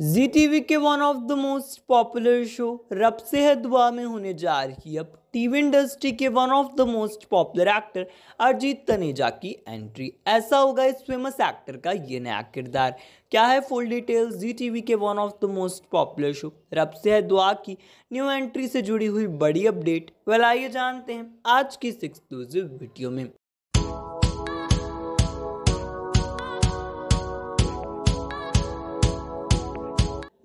जी T V के one of the most popular show Rab Se Hai Dua में होने जा रही अब टीवी इंडस्ट्री के one of the most popular actor Arijit Taneja की एंट्री ऐसा होगा इस फेमस एक्टर का ये नया किरदार क्या है फुल डिटेल्स जी वी के one of the most popular show Rab Se Hai दुआ की न्यू एंट्री से जुड़ी हुई बड़ी अपडेट वेल आइए जानते हैं आज की सिक्स वीडियो में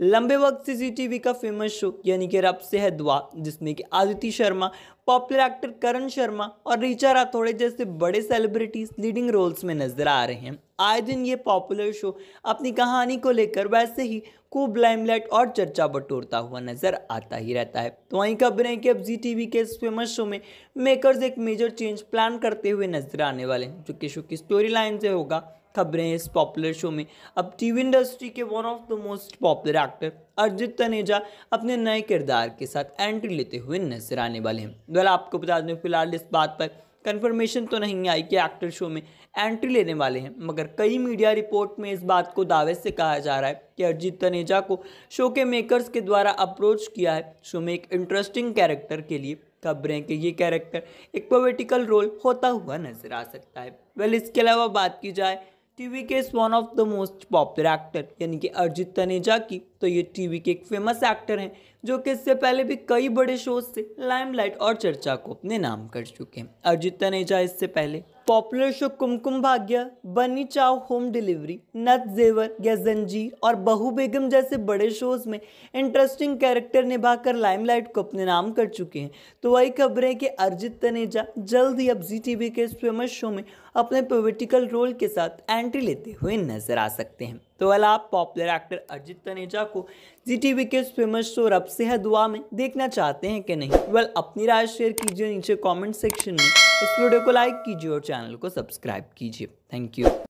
लंबे वक्त से जी वी का फेमस शो यानी कि रब से है दुआ जिसमें कि आदित्य शर्मा पॉपुलर एक्टर करण शर्मा और रिचा राठौड़े जैसे बड़े सेलिब्रिटीज लीडिंग रोल्स में नजर आ रहे हैं आए दिन ये पॉपुलर शो अपनी कहानी को लेकर वैसे ही खूब लाइमलाइट और चर्चा बटोरता हुआ नजर आता ही रहता है तो वहीं खबर है कि अब जी वी के इस फेमस शो में मेकर्स एक मेजर चेंज प्लान करते हुए नजर आने वाले हैं जो कि शो की स्टोरी लाइन से होगा खबरें इस पॉपुलर शो में अब टीवी इंडस्ट्री के one of the most popular actor Arjit Taneja अपने नए किरदार के साथ एंट्री लेते हुए नजर आने वाले हैं वह आपको बता दें फिलहाल इस बात पर कन्फर्मेशन तो नहीं आई कि एक्टर शो में एंट्री लेने वाले हैं मगर कई मीडिया रिपोर्ट में इस बात को दावे से कहा जा रहा है कि अरिजीत तनेजा को शो के मेकर्स के द्वारा अप्रोच किया है शो में एक इंटरेस्टिंग कैरेक्टर के लिए खबरें कि ये कैरेक्टर एक पोलिटिकल रोल होता हुआ नजर आ सकता है वेल इसके अलावा बात की जाए टीवी के is one of the most popular actor यानी कि अरिजीत तनेजा की तो ये टीवी के एक फेमस एक्टर हैं जो कि इससे पहले भी कई बड़े शोज से लाइमलाइट और चर्चा को अपने नाम कर चुके हैं अरिजीत तनेजा इससे पहले पॉपुलर शो कुमकुम भाग्य बनी चाव होम डिलीवरी नत जेवर या जंजीर और बहु बेगम जैसे बड़े शोज़ में इंटरेस्टिंग कैरेक्टर निभाकर लाइमलाइट को अपने नाम कर चुके हैं तो वही खबरें कि अर्जित तनेजा जल्द ही अब जी टीवी के इस फेमस शो में अपने पोलिटिकल रोल के साथ एंट्री लेते हुए नजर आ सकते हैं तो अल आप पॉपुलर एक्टर अरिजीत तनेजा को जी टी वी के फेमस शो रब से है दुआ में देखना चाहते हैं कि नहीं वेल अपनी राय शेयर कीजिए नीचे कमेंट सेक्शन में इस वीडियो को लाइक कीजिए और चैनल को सब्सक्राइब कीजिए थैंक यू